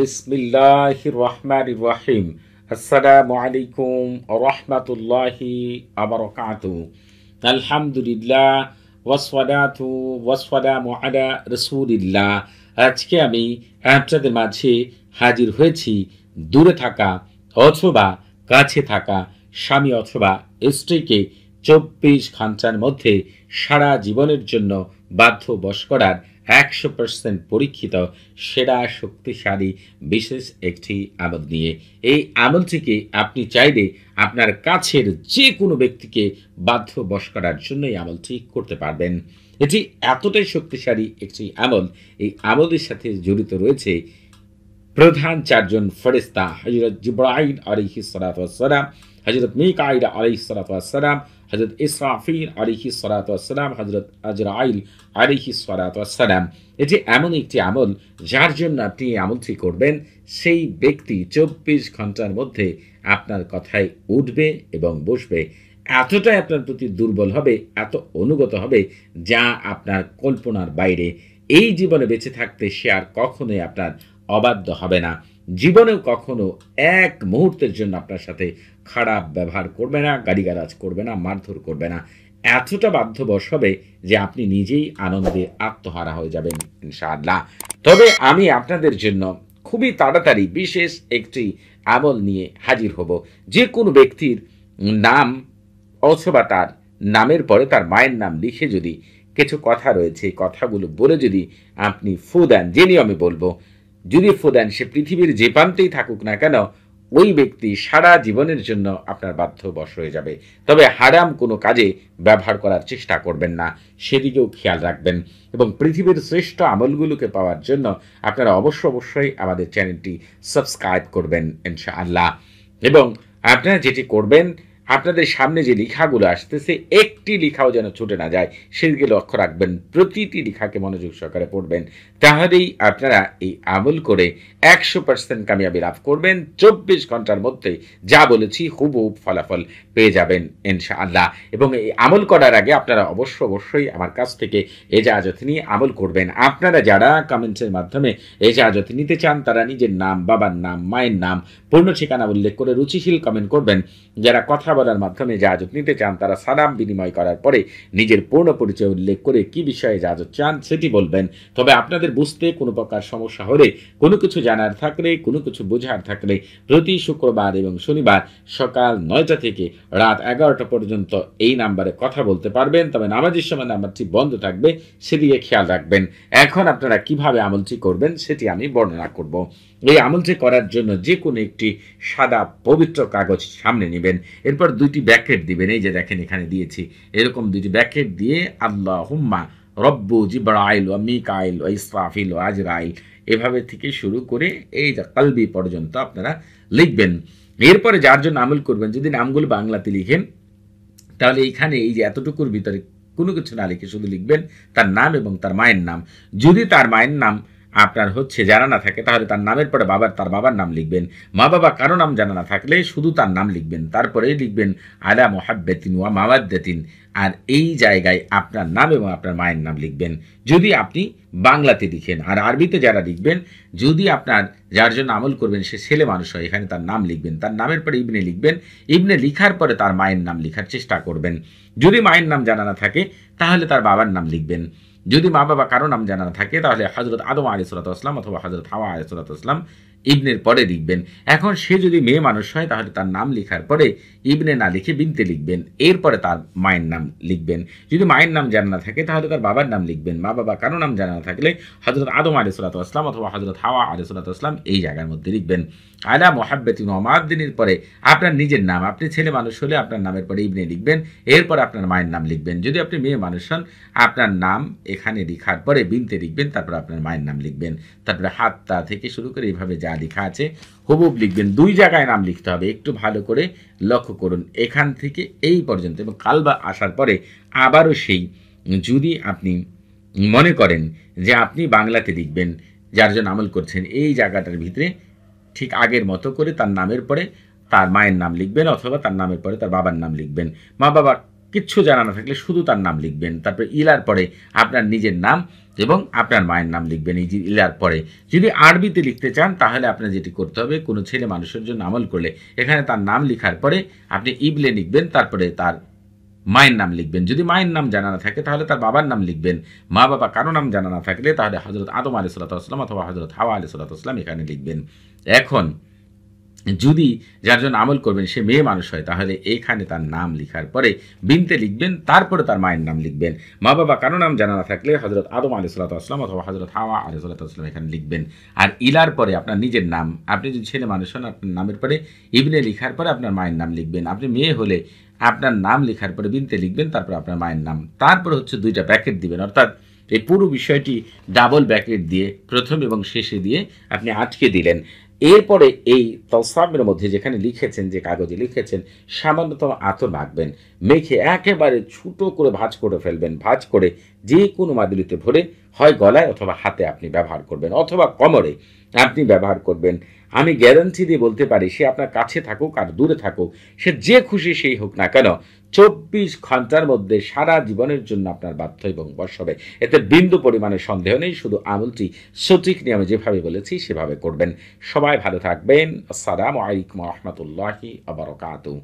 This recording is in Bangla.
বিসমিল্লাহ রহমান রাহিম আসসালামু আলাইকুম রহমাতুল্লাহি আবরকাত আলহামদুলিল্লাহ ওয়াসওয়ালাতু ওয়াসওয়ালামু আলা রসুলিল্লাহ আজকে আমি আপনাদের মাঝে হাজির হয়েছি দূরে থাকা অথবা কাছে থাকা স্বামী অথবা স্ত্রীকে চব্বিশ ঘন্টার মধ্যে সারা জীবনের জন্য বাধ্য বস করার একশো পার্সেন্ট পরীক্ষিত সেরা শক্তিশালী বিশেষ একটি আমল নিয়ে এই আমলটিকে আপনি চাইলে আপনার কাছের যে কোনো ব্যক্তিকে বাধ্য বশ করার জন্য এই আমলটি করতে পারবেন এটি এতটাই শক্তিশালী একটি আমল এই আমলের সাথে জড়িত রয়েছে প্রধান চারজন ফেরেস্তা হজরত জিব্রাহিম আলহি হজরত মিকাইল আলহি হজরত ইসরাফিল আলিহি সালাতাম হজরত আজরাইল আলিহি সালাতাম এটি এমন একটি আমল যার জন্য আপনি আমলটি করবেন সেই ব্যক্তি চব্বিশ ঘন্টার মধ্যে আপনার কথায় উঠবে এবং বসবে এতটাই আপনার প্রতি দুর্বল হবে এত অনুগত হবে যা আপনার কল্পনার বাইরে এই জীবনে বেঁচে থাকতে সে আর কখনোই আপনার অবাধ্য হবে না জীবনেও কখনো এক মুহূর্তের জন্য আপনার সাথে খারাপ ব্যবহার করবে না গালিগালাজ করবে না মারধর করবে না এতটা বাধ্যবশ হবে যে আপনি নিজেই আনন্দে আত্মহারা হয়ে যাবেন ইনশাআল্লাহ তবে আমি আপনাদের জন্য খুবই তাড়াতাড়ি বিশেষ একটি আমল নিয়ে হাজির হব যে কোনো ব্যক্তির নাম অথবা তার নামের পরে তার মায়ের নাম লিখে যদি কিছু কথা রয়েছে কথাগুলো বলে যদি আপনি ফু দেন যে নিয়মে বলবো যদি দেন সে পৃথিবীর যে প্রান্তেই থাকুক না কেন ওই ব্যক্তি সারা জীবনের জন্য আপনার বাধ্য বশ হয়ে যাবে তবে হারাম কোনো কাজে ব্যবহার করার চেষ্টা করবেন না সেদিকেও খেয়াল রাখবেন এবং পৃথিবীর শ্রেষ্ঠ আমলগুলোকে পাওয়ার জন্য আপনারা অবশ্য অবশ্যই আমাদের চ্যানেলটি সাবস্ক্রাইব করবেন ইনশাআল্লাহ এবং আপনারা যেটি করবেন আপনাদের সামনে যে লেখাগুলো আসতেছে একটি লেখাও যেন ছুটে না যায় সেদিকে লক্ষ্য রাখবেন প্রতিটি লেখাকে মনোযোগ সহকারে পড়বেন তাহলেই আপনারা এই আমল করে একশো পার্সেন্ট কামিয়াবি লাভ করবেন চব্বিশ ঘন্টার মধ্যে যা বলেছি হুবহুব ফলাফল পেয়ে যাবেন ইনশা আল্লাহ এবং এই আমল করার আগে আপনারা অবশ্য অবশ্যই আমার কাছ থেকে এজাজত নিয়ে আমল করবেন আপনারা যারা কমেন্টসের মাধ্যমে এজাজত নিতে চান তারা নিজের নাম বাবার নাম মায়ের নাম পূর্ণ ঠিকানা উল্লেখ করে রুচিশীল কমেন্ট করবেন যারা কথা বলার মাধ্যমে জাহাজত নিতে চান তারা সালাম বিনিময় করার পরে নিজের পূর্ণ পরিচয় উল্লেখ করে কি বিষয়ে জাহাজত চান সেটি বলবেন তবে আপনাদের বুঝতে কোনো প্রকার সমস্যা হলে কোনো কিছু জানার থাকলে কোনো কিছু বোঝার থাকলে প্রতি শুক্রবার এবং শনিবার সকাল নয়টা থেকে রাত এগারোটা পর্যন্ত এই নাম্বারে কথা বলতে পারবেন তবে নামাজের সময় নাম্বারটি বন্ধ থাকবে সেদিকে খেয়াল রাখবেন এখন আপনারা কিভাবে আমলটি করবেন সেটি আমি বর্ণনা করব এই যে করার জন্য যে কোনো একটি সাদা পবিত্র কাগজ সামনে নেবেন এরপর দুইটি ব্যাকেট দিবেন এই যে দেখেন এখানে দিয়েছি এরকম দুইটি ব্যাকেট দিয়ে আল্লাহ হুম্মা রব্বু জিব্রাইল ও মিকাইল ও ইসরাফিল ও আজরাইল এভাবে থেকে শুরু করে এই কালবি পর্যন্ত আপনারা লিখবেন এরপরে যার জন্য আমল করবেন যদি নামগুলো বাংলাতে লিখেন তাহলে এইখানে এই যে এতটুকুর ভিতরে কোনো কিছু না লিখে শুধু লিখবেন তার নাম এবং তার মায়ের নাম যদি তার মায়ের নাম আপনার হচ্ছে জানা না থাকে তাহলে তার নামের পরে বাবার তার বাবার নাম লিখবেন মা বাবা কারো নাম জানা না থাকলে শুধু তার নাম লিখবেন তারপরেই লিখবেন আলা মোহাব্বেতিন ওয়া মাওয়াদ্দিন আর এই জায়গায় আপনার নাম এবং আপনার মায়ের নাম লিখবেন যদি আপনি বাংলাতে লিখেন আর আরবিতে যারা লিখবেন যদি আপনার যার জন্য আমল করবেন সে ছেলে মানুষ হয় এখানে তার নাম লিখবেন তার নামের পরে ইবনে লিখবেন ইবনে লিখার পরে তার মায়ের নাম লিখার চেষ্টা করবেন যদি মায়ের নাম জানা না থাকে তাহলে তার বাবার নাম লিখবেন যদি মা বাবা কারো নাম জানা থাকে তাহলে হজরত আদম আলী আসলাম অথবা হজরত হাওয়া আলী সুরাত আসলাম ইবনের পরে লিখবেন এখন সে যদি মেয়ে মানুষ হয় তাহলে তার নাম লেখার পরে ইবনে না লিখে বিনতে লিখবেন এরপরে তার মায়ের নাম লিখবেন যদি মায়ের নাম জানা না থাকে তাহলে তার বাবার নাম লিখবেন মা বাবা কারো নাম জানা না থাকলে হজরত আদম আলী সালাত আসলাম অথবা হজরত হাওয়া আলী সালাত আসলাম এই জায়গার মধ্যে লিখবেন আলা মোহাব্বতিন ওমাদ্দিনের পরে আপনার নিজের নাম আপনি ছেলে মানুষ হলে আপনার নামের পরে ইবনে লিখবেন এরপর আপনার মায়ের নাম লিখবেন যদি আপনি মেয়ে মানুষ হন আপনার নাম এখানে লিখার পরে বিনতে লিখবেন তারপর আপনার মায়ের নাম লিখবেন তারপরে হাত তা থেকে শুরু করে এইভাবে যা লেখা আছে হুবুব লিখবেন দুই জায়গায় নাম লিখতে হবে একটু ভালো করে লক্ষ্য করুন এখান থেকে এই পর্যন্ত এবং কালবা আসার পরে আবারও সেই যদি আপনি মনে করেন যে আপনি বাংলাতে লিখবেন যার জন্য আমল করছেন এই জায়গাটার ভিতরে ঠিক আগের মতো করে তার নামের পরে তার মায়ের নাম লিখবেন অথবা তার নামের পরে তার বাবার নাম লিখবেন মা বাবা কিচ্ছু জানা না থাকলে শুধু তার নাম লিখবেন তারপরে ইলার পরে আপনার নিজের নাম এবং আপনার মায়ের নাম লিখবেন এই ইলার পরে যদি আরবিতে লিখতে চান তাহলে আপনার যেটি করতে হবে কোনো ছেলে মানুষের জন্য আমল করলে এখানে তার নাম লিখার পরে আপনি ইবলে লিখবেন তারপরে তার মায়ের নাম লিখবেন যদি মায়ের নাম জানা না থাকে তাহলে তার বাবার নাম লিখবেন মা বাবা কারো নাম জানা না থাকলে তাহলে হজরত আদম আলি আসলাম অথবা হজরত হাওয়া আলি আসলাম এখানে লিখবেন এখন যদি যার জন্য আমল করবেন সে মেয়ে মানুষ হয় তাহলে এখানে তার নাম লিখার পরে বিনতে লিখবেন তারপরে তার মায়ের নাম লিখবেন মা বাবা কারো নাম জানা না থাকলে হজরত আদম আলি আসলাম অথবা হজরত হাওয়া আলি সাল্লাতাম এখানে লিখবেন আর ইলার পরে আপনার নিজের নাম আপনি যদি ছেলে মানুষ হন আপনার নামের পরে ইবনে লিখার পরে আপনার মায়ের নাম লিখবেন আপনি মেয়ে হলে আপনার নাম লেখার পরে বিনতে লিখবেন তারপর আপনার মায়ের নাম তারপর হচ্ছে দুইটা ব্যাকেট দিবেন অর্থাৎ এই পুরো বিষয়টি ডাবল ব্যাকেট দিয়ে প্রথম এবং শেষে দিয়ে আপনি আটকে দিলেন এরপরে এই তসামের মধ্যে যেখানে লিখেছেন যে কাগজে লিখেছেন সামান্যতম আতর মাখবেন মেখে একেবারে ছোটো করে ভাজ করে ফেলবেন ভাজ করে যে কোনো মাদুলিতে ভরে হয় গলায় অথবা হাতে আপনি ব্যবহার করবেন অথবা কমরে আপনি ব্যবহার করবেন আমি গ্যারান্টি দিয়ে বলতে পারি সে আপনার কাছে থাকুক আর দূরে থাকুক সে যে খুশি সেই হোক না কেন চব্বিশ ঘন্টার মধ্যে সারা জীবনের জন্য আপনার বাধ্য এবং বস হবে এতে বিন্দু পরিমাণে সন্দেহ নেই শুধু আমলটি সঠিক নিয়ে আমি যেভাবে বলেছি সেভাবে করবেন সবাই ভালো থাকবেন আসসালামু আলাইকুম রহমতুল্লাহি আবরকাতু